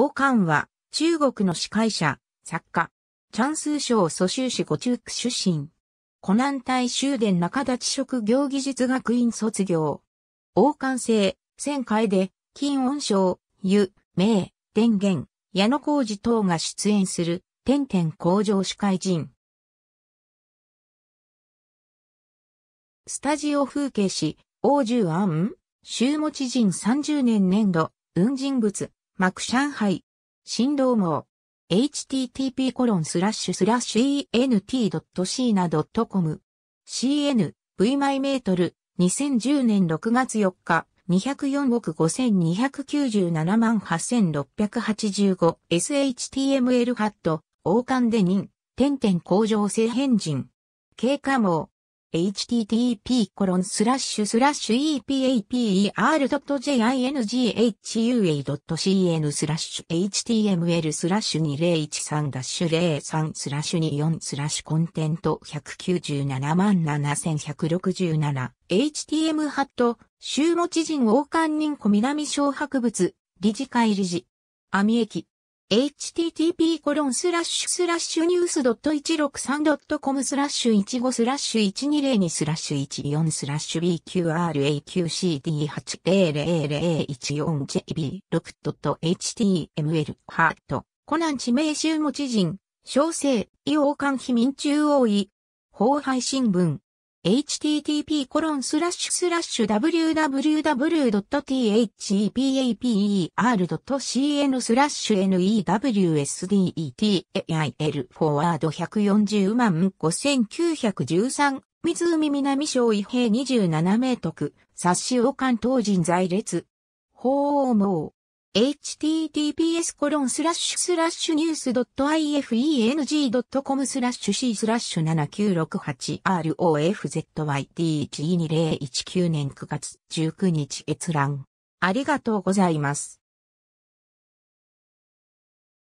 王冠は、中国の司会者、作家、チャンスー賞蘇州市五中区出身。湖南大修伝中立職業技術学院卒業。王冠制、仙海で、金恩賞、湯、明、電源、矢野浩二等が出演する、天天工場司会人。スタジオ風景誌、王十安、周持人30年年度、運人物。マク上海、新道網、http コロンスラッシュスラッシュ e n t c。i n a c o m cn v マイメートル2010年6月4日204億5297万 8685SHTML ハット王冠デニン。点々工場性変人経過網 h t t p コロンススララッッシュ e p a p e r j i n g h u a c n スラッシュ html スラッシュ2013-03スラッシュ24スラッシュコンテント1977167 htm ハット、州持人王冠人小南小博物、理事会理事、網駅。http コロンスラッシュスラッシュニュース .163.com スラッシュ15スラッシュ120スラッシュ14スラッシュ b q r a q c d 8 0 0 0 1 4 j b 6 h t m l ハートコナン地名集持ち人小生、伊王官秘民中王位、法配新聞 http://www.thepaper.cn コロンススララッッシシュュスラッシュ newsdetail フォワード140万5913湖南省伊平27名徳、冊子王関東人在列。法王網。https コロンスラッシュスラッシュニュース .ifeng.com スラッシュ c スラッシュ 7968rofzyt12019 年9月19日閲覧。ありがとうございます。